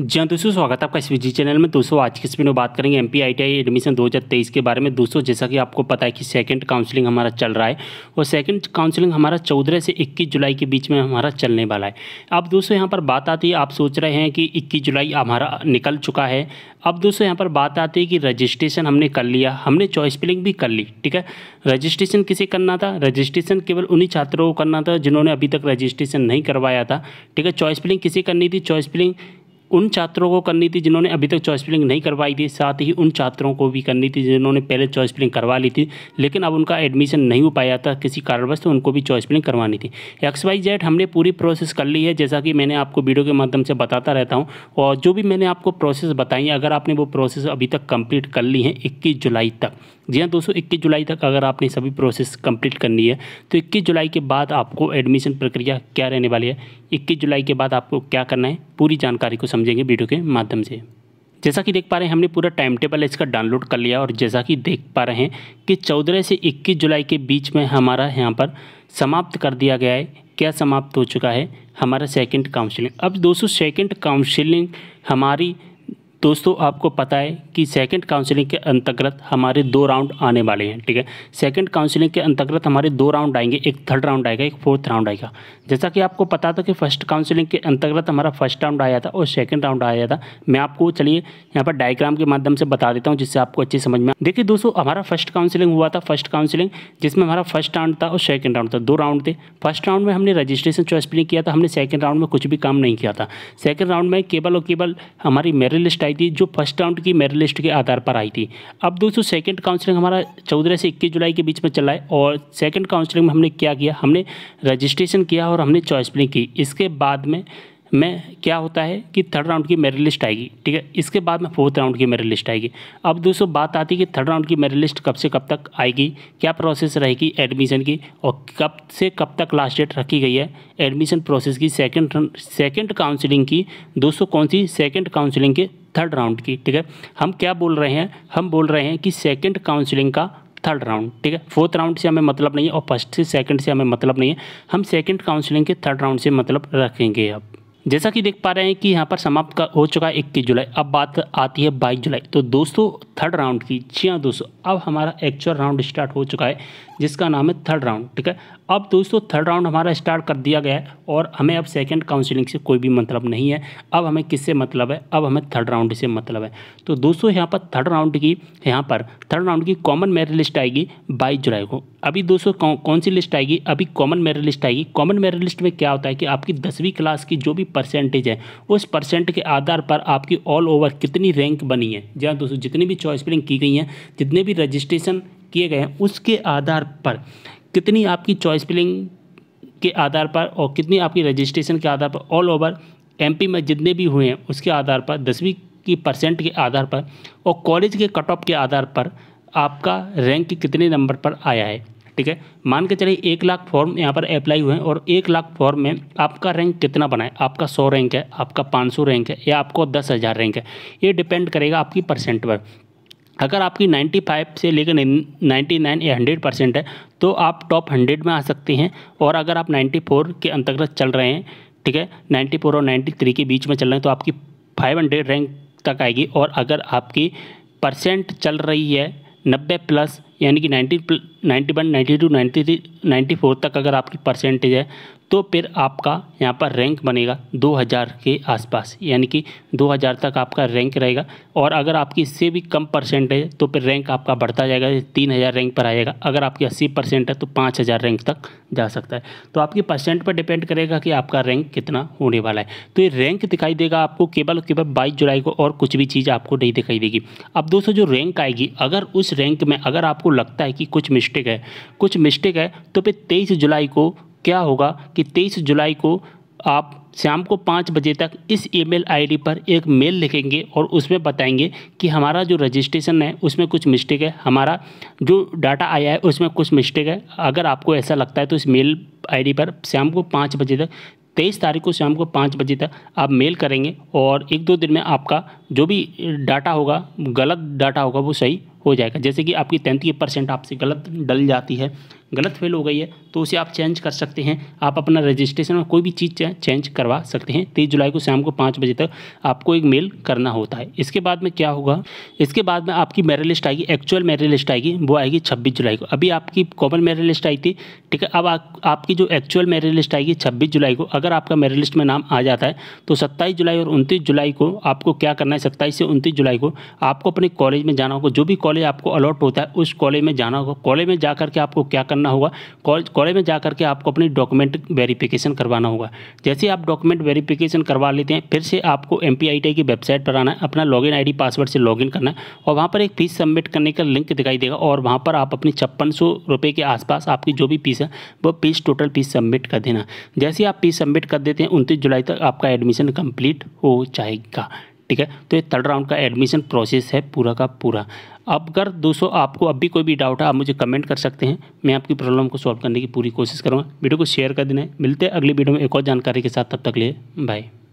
जी हाँ दोस्तों स्वागत है आपका इस जी चैनल में दोस्तों आज के में बात करेंगे एम पी एडमिशन 2023 के बारे में दोस्तों जैसा कि आपको पता है कि सेकंड काउंसलिंग हमारा चल रहा है और सेकंड काउंसलिंग हमारा 14 से 21 जुलाई के बीच में हमारा चलने वाला है अब दोस्तों यहाँ पर बात आती है आप सोच रहे हैं कि इक्कीस जुलाई हमारा निकल चुका है अब दोस्तों यहाँ पर बात आती है कि रजिस्ट्रेशन हमने कर लिया हमने चॉइस फिलिंग भी कर ली ठीक है रजिस्ट्रेशन किसे करना था रजिस्ट्रेशन केवल उन्हीं छात्रों को करना था जिन्होंने अभी तक रजिस्ट्रेशन नहीं करवाया था ठीक है चॉइस फिलिंग किसे करनी थी चॉइस फिलिंग उन छात्रों को करनी थी जिन्होंने अभी तक चॉइस फिलिंग नहीं करवाई थी साथ ही उन छात्रों को भी करनी थी जिन्होंने पहले चॉइस फिलिंग करवा ली थी लेकिन अब उनका एडमिशन नहीं हो पाया था किसी कारणवश तो उनको भी चॉइस फिलिंग करवानी थी एक्स वाई जेड हमने पूरी प्रोसेस कर ली है जैसा कि मैंने आपको वीडियो के माध्यम से बताता रहता हूँ और जो भी मैंने आपको प्रोसेस बताई अगर आपने वो प्रोसेस अभी तक कम्प्लीट कर ली है इक्कीस जुलाई तक जी हाँ दोस्तों इक्कीस जुलाई तक अगर आपने सभी प्रोसेस कंप्लीट करनी है तो इक्कीस जुलाई के बाद आपको एडमिशन प्रक्रिया क्या रहने वाली है इक्कीस जुलाई के बाद आपको क्या करना है पूरी जानकारी को समझेंगे वीडियो के माध्यम से जैसा कि देख पा रहे हैं हमने पूरा टाइम टेबल इसका डाउनलोड कर लिया और जैसा कि देख पा रहे हैं कि चौदह से इक्कीस जुलाई के बीच में हमारा यहाँ पर समाप्त कर दिया गया है क्या समाप्त हो चुका है हमारा सेकेंड काउंसिलिंग अब दोस्तों सेकेंड काउंसिलिंग हमारी दोस्तों आपको पता है कि सेकंड काउंसलिंग के अंतर्गत हमारे दो राउंड आने वाले हैं ठीक है सेकंड काउंसलिंग के अंतर्गत हमारे दो राउंड आएंगे एक थर्ड राउंड आएगा एक फोर्थ राउंड आएगा जैसा कि आपको पता था कि फर्स्ट काउंसलिंग के अंतर्गत हमारा फर्स्ट राउंड आया था और सेकंड राउंड आया था मैं आपको चलिए यहाँ पर डायग्राम के माध्यम से बता देता हूँ जिससे आपको अच्छी समझ में देखिए दोस्तों हमारा फर्स्ट काउंसिलिंग हुआ था फर्स्ट काउंसिलिंग जिसमें हमारा फर्स्ट राउंड था और सेकेंड राउंड था दो राउंड थे फर्स्ट राउंड में हमने रजिस्ट्रेशन चॉइस प्लिंग किया था हमने सेकेंड राउंड में कुछ भी काम नहीं किया था सेकेंड राउंड में केवल और केवल हमारी मेरिट लिस्ट आई थी जो फर्स्ट राउंड की मेरिट लिस्ट के आधार पर आई थी अब दोस्तों सेकंड काउंसलिंग हमारा चौदह से इक्कीस जुलाई के बीच में चला है और सेकंड काउंसलिंग में हमने क्या किया हमने रजिस्ट्रेशन किया और हमने चॉइस प्लिंग की इसके बाद में में क्या होता है कि थर्ड राउंड की मेरिट लिस्ट आएगी ठीक है इसके बाद में फोर्थ राउंड की मेरिट लिस्ट आएगी अब दोस्तों बात आती है कि थर्ड राउंड की मेरिट लिस्ट कब से कब तक आएगी क्या प्रोसेस रहेगी एडमिशन की और कब से कब तक लास्ट डेट रखी गई है एडमिशन प्रोसेस की सेकेंड सेकेंड काउंसिलिंग की दोस्तों कौन सी सेकेंड काउंसिलिंग के थर्ड राउंड की ठीक है हम क्या बोल रहे हैं हम बोल रहे हैं कि सेकेंड काउंसिलिंग का थर्ड राउंड ठीक है फोर्थ राउंड से हमें मतलब नहीं है और फर्स्ट से सेकंड से हमें मतलब नहीं है हम सेकंड काउंसलिंग के थर्ड राउंड से मतलब रखेंगे अब जैसा कि देख पा रहे हैं कि यहाँ पर समाप्त का हो चुका है इक्कीस जुलाई अब बात आती है बाईस जुलाई तो दोस्तों थर्ड राउंड की जी हाँ दोस्तों अब हमारा एक्चुअल राउंड स्टार्ट हो चुका है जिसका नाम है थर्ड राउंड ठीक है अब दोस्तों थर्ड राउंड हमारा स्टार्ट कर दिया गया है और हमें अब सेकेंड काउंसिलिंग से कोई भी मतलब नहीं है अब हमें किससे मतलब है अब हमें थर्ड राउंड से मतलब है तो दोस्तों यहाँ पर थर्ड राउंड की यहाँ पर थर्ड राउंड की कॉमन मेरिट लिस्ट आएगी बाईस जुलाई को अभी दोस्तों कौ, कौन सी लिस्ट आएगी अभी कॉमन मेरिट लिस्ट आएगी कॉमन मेरिट लिस्ट में क्या होता है कि आपकी दसवीं क्लास की जो भी परसेंटेज है उस परसेंट के आधार पर आपकी ऑल ओवर कितनी रैंक बनी है जहाँ दोस्तों जितनी भी चॉइस फिलिंग की गई हैं जितने भी रजिस्ट्रेशन किए गए हैं उसके आधार पर कितनी आपकी चॉइस फिलिंग के आधार पर और कितनी आपकी रजिस्ट्रेशन के आधार पर ऑल ओवर एमपी में जितने भी हुए हैं उसके आधार पर दसवीं की परसेंट के आधार पर और कॉलेज के कट ऑफ के आधार पर आपका रैंक कितने नंबर पर आया है ठीक है मान के चलिए एक लाख फॉर्म यहाँ पर अप्लाई हुए हैं और एक लाख फॉर्म में आपका रैंक कितना बना है आपका सौ रैंक है आपका पाँच सौ रैंक है या आपको दस हज़ार रैंक है ये डिपेंड करेगा आपकी परसेंट पर अगर आपकी 95 से लेकर 99 या 100 परसेंट है तो आप टॉप 100 में आ सकते हैं और अगर आप 94 के अंतर्गत चल रहे हैं ठीक है 94 और 93 के बीच में चल रहे हैं तो आपकी 500 रैंक तक आएगी और अगर आपकी परसेंट चल रही है नब्बे प्लस यानी कि ninety ninety one ninety two ninety three ninety four तक अगर आपकी परसेंटेज है तो फिर आपका यहाँ पर रैंक बनेगा 2000 के आसपास यानी कि 2000 तक आपका रैंक रहेगा और अगर आपकी इससे भी कम परसेंटेज है तो फिर रैंक आपका बढ़ता जाएगा तीन हज़ार रैंक पर आएगा अगर आपकी अस्सी परसेंट है तो पाँच हज़ार रैंक तक जा सकता है तो आपकी परसेंट पर डिपेंड करेगा कि आपका रैंक कितना होने वाला है तो ये रैंक दिखाई देगा आपको केवल केवल बाईस जुलाई को और कुछ भी चीज़ आपको नहीं दिखाई देगी अब दोस्तों जो रैंक आएगी अगर उस रैंक में अगर आपको लगता है कि कुछ मिस मिस्टेक है कुछ मिस्टेक है तो फिर तेईस जुलाई को क्या होगा कि तेईस जुलाई को आप शाम को पाँच बजे तक इस ईमेल आईडी पर एक मेल लिखेंगे और उसमें बताएंगे कि हमारा जो रजिस्ट्रेशन है उसमें कुछ मिस्टेक है हमारा जो डाटा आया है उसमें कुछ मिस्टेक है अगर आपको ऐसा लगता है तो इस मेल आईडी पर शाम को पाँच बजे तक तेईस तारीख को शाम को पाँच बजे तक आप मेल करेंगे और एक दो दिन में आपका जो भी डाटा होगा गलत डाटा होगा वो सही हो जाएगा जैसे कि आपकी तैंतीस परसेंट आपसे गलत डल जाती है गलत फेल हो गई है तो उसे आप चेंज कर सकते हैं आप अपना रजिस्ट्रेशन और कोई भी चीज़ चेंज करवा सकते हैं तेईस जुलाई को शाम को पाँच बजे तक आपको एक मेल करना होता है इसके बाद में क्या होगा इसके बाद में आपकी मेरिट लिस्ट आएगी एक्चुअल मेरिट लिस्ट आएगी वो आएगी छब्बीस जुलाई को अभी आपकी कॉमन मेरिट लिस्ट आई थी ठीक है अब आपकी जो एक्चुअल मेरिट लिस्ट आएगी छब्बीस जुलाई को अगर आपका मेरिट लिस्ट में नाम आ जाता है तो सत्ताईस जुलाई और उनतीस जुलाई को आपको क्या करना है सत्ताईस से उनतीस जुलाई को आपको अपने कॉलेज में जाना होगा जो भी कॉलेज आपको अलॉट होता है उस कॉलेज में जाना होगा कॉलेज में जा करके आपको क्या करना करना होगा कॉलेज कॉलेज में जा करके आपको अपनी डॉक्यूमेंट वेरिफिकेशन करवाना होगा जैसे आप डॉक्यूमेंट वेरिफिकेशन करवा लेते हैं फिर से आपको एम की वेबसाइट पर आना है अपना लॉगिन आईडी पासवर्ड से लॉगिन करना है और वहाँ पर एक फीस सबमिट करने का लिंक दिखाई देगा और वहाँ पर आप अपनी छप्पन सौ के आसपास आपकी जो भी फीस है वो फीस टोटल फीस सबमिट कर देना जैसे आप फीस सबमिट कर देते हैं उनतीस जुलाई तक आपका एडमिशन कंप्लीट हो जाएगा ठीक है तो ये थर्ड राउंड का एडमिशन प्रोसेस है पूरा का पूरा अब अगर दोस्तों आपको अब भी कोई भी डाउट है आप मुझे कमेंट कर सकते हैं मैं आपकी प्रॉब्लम को सॉल्व करने की पूरी कोशिश करूँगा वीडियो को शेयर कर देना है मिलते हैं अगली वीडियो में एक और जानकारी के साथ तब तक लिए बाय